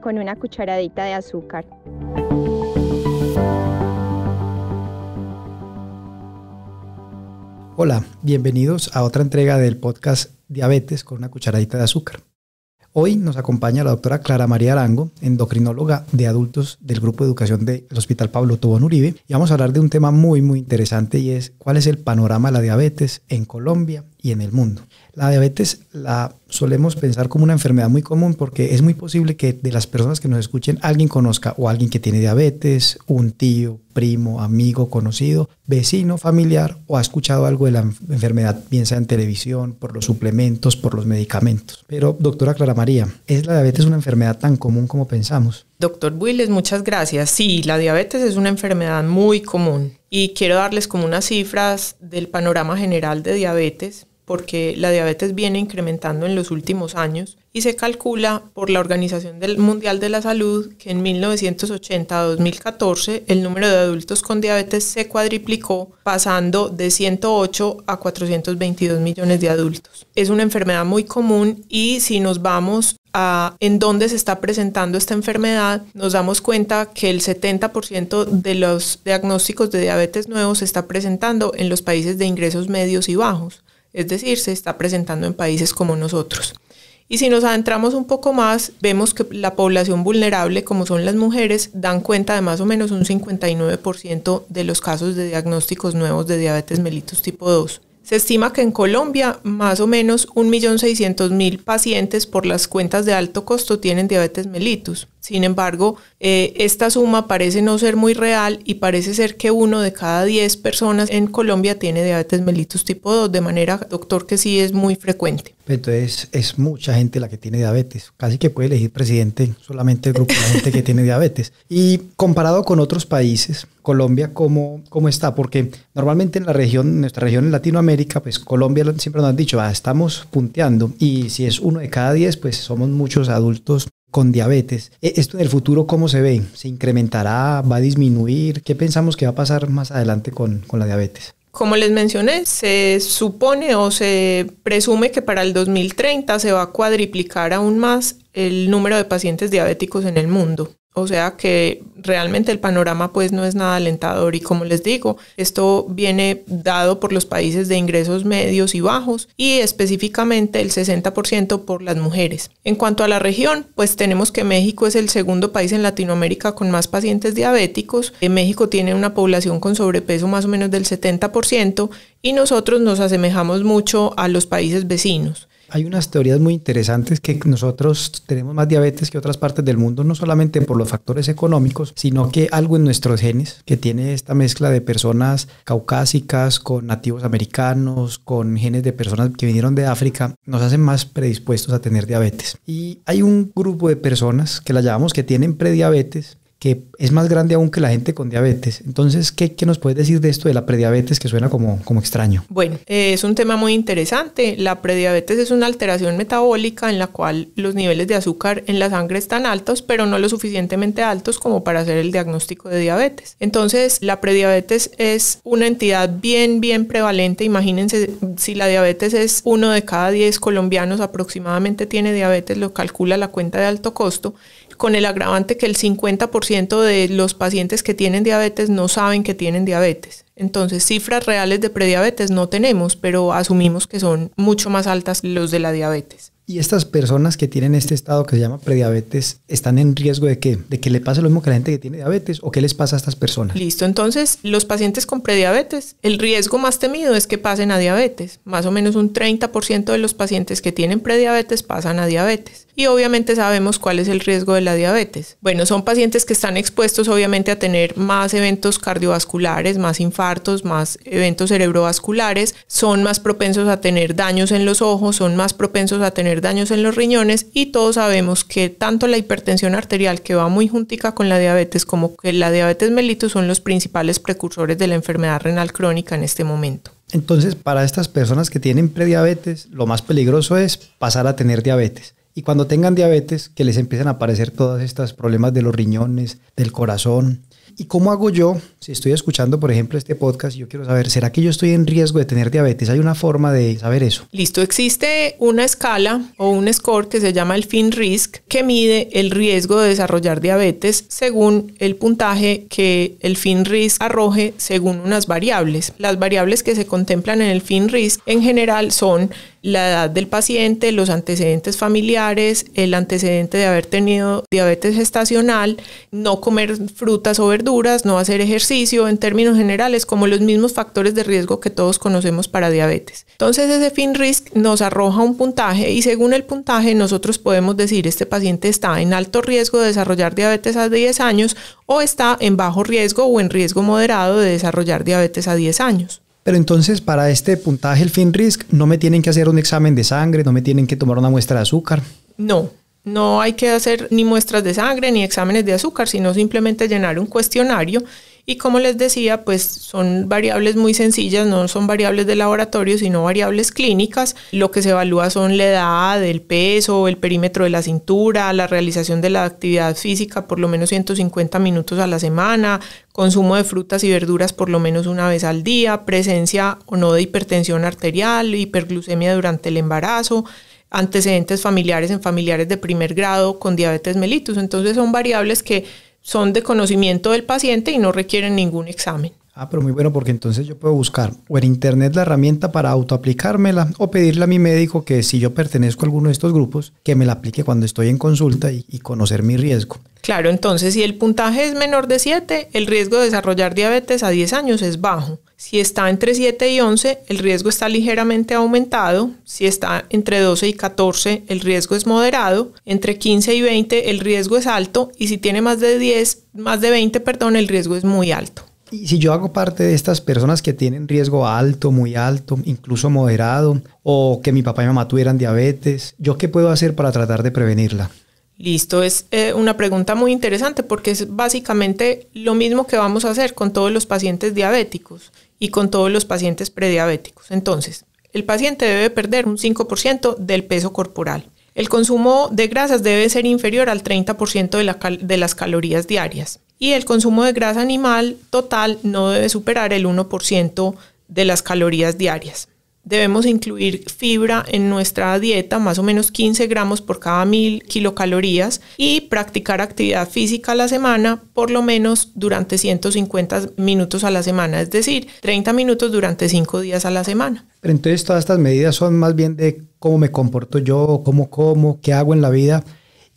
con una cucharadita de azúcar. Hola, bienvenidos a otra entrega del podcast Diabetes con una cucharadita de azúcar. Hoy nos acompaña la doctora Clara María Arango, endocrinóloga de adultos del Grupo de Educación del Hospital Pablo Tobón Uribe, y vamos a hablar de un tema muy, muy interesante y es cuál es el panorama de la diabetes en Colombia y en el mundo. La diabetes la solemos pensar como una enfermedad muy común porque es muy posible que de las personas que nos escuchen alguien conozca o alguien que tiene diabetes, un tío, primo, amigo, conocido, vecino, familiar o ha escuchado algo de la enfermedad, bien sea en televisión, por los suplementos, por los medicamentos. Pero doctora Clara María, ¿es la diabetes una enfermedad tan común como pensamos? Doctor Willis, muchas gracias. Sí, la diabetes es una enfermedad muy común y quiero darles como unas cifras del panorama general de diabetes porque la diabetes viene incrementando en los últimos años y se calcula por la Organización Mundial de la Salud que en 1980 a 2014 el número de adultos con diabetes se cuadriplicó pasando de 108 a 422 millones de adultos. Es una enfermedad muy común y si nos vamos a en dónde se está presentando esta enfermedad, nos damos cuenta que el 70% de los diagnósticos de diabetes nuevos se está presentando en los países de ingresos medios y bajos es decir, se está presentando en países como nosotros. Y si nos adentramos un poco más, vemos que la población vulnerable, como son las mujeres, dan cuenta de más o menos un 59% de los casos de diagnósticos nuevos de diabetes mellitus tipo 2. Se estima que en Colombia más o menos 1.600.000 pacientes por las cuentas de alto costo tienen diabetes mellitus. Sin embargo, eh, esta suma parece no ser muy real y parece ser que uno de cada 10 personas en Colombia tiene diabetes mellitus tipo 2, de manera, doctor, que sí es muy frecuente. Entonces, es mucha gente la que tiene diabetes. Casi que puede elegir presidente solamente el grupo de gente que tiene diabetes. Y comparado con otros países, Colombia, ¿cómo, cómo está? Porque normalmente en la región, nuestra región en Latinoamérica, pues Colombia siempre nos han dicho, ah, estamos punteando. Y si es uno de cada diez, pues somos muchos adultos con diabetes. E, ¿Esto en el futuro cómo se ve? ¿Se incrementará? ¿Va a disminuir? ¿Qué pensamos que va a pasar más adelante con, con la diabetes? Como les mencioné, se supone o se presume que para el 2030 se va a cuadriplicar aún más el número de pacientes diabéticos en el mundo. O sea que realmente el panorama pues no es nada alentador y como les digo, esto viene dado por los países de ingresos medios y bajos y específicamente el 60% por las mujeres. En cuanto a la región, pues tenemos que México es el segundo país en Latinoamérica con más pacientes diabéticos. En eh, México tiene una población con sobrepeso más o menos del 70% y nosotros nos asemejamos mucho a los países vecinos hay unas teorías muy interesantes que nosotros tenemos más diabetes que otras partes del mundo, no solamente por los factores económicos, sino que algo en nuestros genes, que tiene esta mezcla de personas caucásicas con nativos americanos, con genes de personas que vinieron de África, nos hacen más predispuestos a tener diabetes. Y hay un grupo de personas que la llamamos que tienen prediabetes, que es más grande aún que la gente con diabetes. Entonces, ¿qué, nos puedes decir de esto de la prediabetes que suena como, como extraño? Bueno, eh, es un tema muy interesante. La prediabetes es una alteración metabólica en la cual los niveles de azúcar en la sangre están altos, pero no lo suficientemente altos como para hacer el diagnóstico de diabetes. Entonces, la prediabetes es una entidad bien, bien prevalente. Imagínense, si la diabetes es uno de cada 10 colombianos aproximadamente tiene diabetes, lo calcula la cuenta de alto costo con el agravante que el 50% de los pacientes que tienen diabetes no saben que tienen diabetes. Entonces, cifras reales de prediabetes no tenemos, pero asumimos que son mucho más altas los de la diabetes. ¿Y estas personas que tienen este estado que se llama prediabetes están en riesgo de qué? ¿De que le pase lo mismo que a la gente que tiene diabetes o qué les pasa a estas personas? Listo, entonces los pacientes con prediabetes, el riesgo más temido es que pasen a diabetes. Más o menos un 30% de los pacientes que tienen prediabetes pasan a diabetes y obviamente sabemos cuál es el riesgo de la diabetes. Bueno, son pacientes que están expuestos obviamente a tener más eventos cardiovasculares, más infartos, más eventos cerebrovasculares, son más propensos a tener daños en los ojos, son más propensos a tener daños en los riñones y todos sabemos que tanto la hipertensión arterial que va muy juntica con la diabetes como que la diabetes mellitus son los principales precursores de la enfermedad renal crónica en este momento. Entonces, para estas personas que tienen prediabetes, lo más peligroso es pasar a tener diabetes. Y cuando tengan diabetes, que les empiezan a aparecer todos estos problemas de los riñones, del corazón. ¿Y cómo hago yo? Si estoy escuchando, por ejemplo, este podcast y yo quiero saber, ¿será que yo estoy en riesgo de tener diabetes? ¿Hay una forma de saber eso? Listo, existe una escala o un score que se llama el Risk que mide el riesgo de desarrollar diabetes según el puntaje que el Risk arroje según unas variables. Las variables que se contemplan en el Risk en general son la edad del paciente, los antecedentes familiares, el antecedente de haber tenido diabetes gestacional, no comer frutas o verduras, no hacer ejercicio, en términos generales, como los mismos factores de riesgo que todos conocemos para diabetes. Entonces ese fin risk nos arroja un puntaje y según el puntaje nosotros podemos decir este paciente está en alto riesgo de desarrollar diabetes a 10 años o está en bajo riesgo o en riesgo moderado de desarrollar diabetes a 10 años. Pero entonces para este puntaje, el risk no me tienen que hacer un examen de sangre, no me tienen que tomar una muestra de azúcar. No, no hay que hacer ni muestras de sangre ni exámenes de azúcar, sino simplemente llenar un cuestionario y como les decía, pues son variables muy sencillas, no son variables de laboratorio, sino variables clínicas. Lo que se evalúa son la edad, el peso, el perímetro de la cintura, la realización de la actividad física por lo menos 150 minutos a la semana, consumo de frutas y verduras por lo menos una vez al día, presencia o no de hipertensión arterial, hiperglucemia durante el embarazo, antecedentes familiares en familiares de primer grado con diabetes mellitus. Entonces son variables que son de conocimiento del paciente y no requieren ningún examen. Ah, pero muy bueno porque entonces yo puedo buscar o en internet la herramienta para autoaplicármela o pedirle a mi médico que si yo pertenezco a alguno de estos grupos, que me la aplique cuando estoy en consulta y, y conocer mi riesgo. Claro, entonces si el puntaje es menor de 7, el riesgo de desarrollar diabetes a 10 años es bajo. Si está entre 7 y 11, el riesgo está ligeramente aumentado. Si está entre 12 y 14, el riesgo es moderado. Entre 15 y 20, el riesgo es alto. Y si tiene más de 10, más de 20, perdón, el riesgo es muy alto. Y si yo hago parte de estas personas que tienen riesgo alto, muy alto, incluso moderado, o que mi papá y mamá tuvieran diabetes, ¿yo qué puedo hacer para tratar de prevenirla? Listo, es eh, una pregunta muy interesante porque es básicamente lo mismo que vamos a hacer con todos los pacientes diabéticos y con todos los pacientes prediabéticos. Entonces, el paciente debe perder un 5% del peso corporal. El consumo de grasas debe ser inferior al 30% de, las calorías diarias. Y el consumo de grasa animal total no debe superar el 1% de las calorías diarias debemos incluir fibra en nuestra dieta, más o menos 15 gramos por cada mil kilocalorías, y practicar actividad física a la semana por lo menos durante 150 minutos a la semana, es decir, 30 minutos durante 5 días a la semana. Pero entonces todas estas medidas son más bien de cómo me comporto yo, cómo como, qué hago en la vida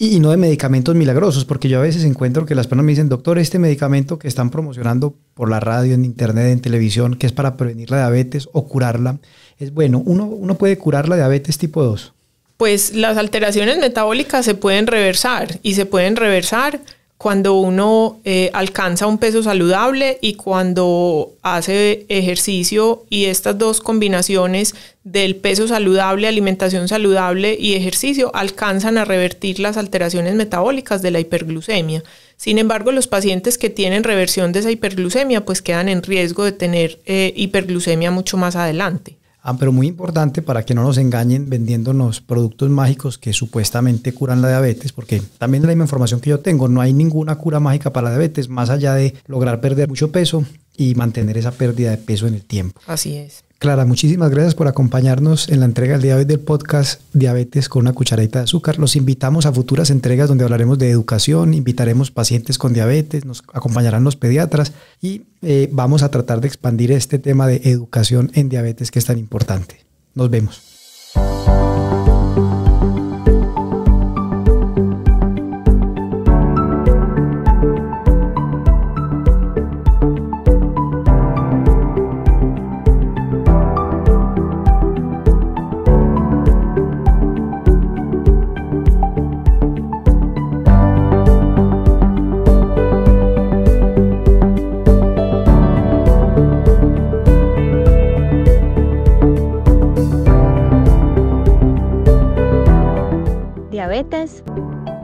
y, no de medicamentos milagrosos, porque yo a veces encuentro que las personas me dicen, doctor, este medicamento que están promocionando por la radio, en internet, en televisión, que es para prevenir la diabetes o curarla, es bueno, ¿uno, uno puede curar la diabetes tipo 2? Pues las alteraciones metabólicas se pueden reversar y se pueden reversar cuando uno eh, alcanza un peso saludable y cuando hace ejercicio y estas dos combinaciones del peso saludable, alimentación saludable y ejercicio alcanzan a revertir las alteraciones metabólicas de la hiperglucemia. Sin embargo, los pacientes que tienen reversión de esa hiperglucemia pues quedan en riesgo de tener eh, hiperglucemia mucho más adelante. Ah, pero muy importante para que no nos engañen vendiéndonos productos mágicos que supuestamente curan la diabetes, porque también la misma información que yo tengo, no hay ninguna cura mágica para la diabetes, más allá de lograr perder mucho peso, y mantener esa pérdida de peso en el tiempo. Así es. Clara, muchísimas gracias por acompañarnos en la entrega del día de hoy del podcast Diabetes con una cucharadita de azúcar. Los invitamos a futuras entregas donde hablaremos de educación, invitaremos pacientes con diabetes, nos acompañarán los pediatras y eh, vamos a tratar de expandir este tema de educación en diabetes que es tan importante. Nos vemos.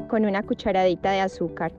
con una cucharadita de azúcar.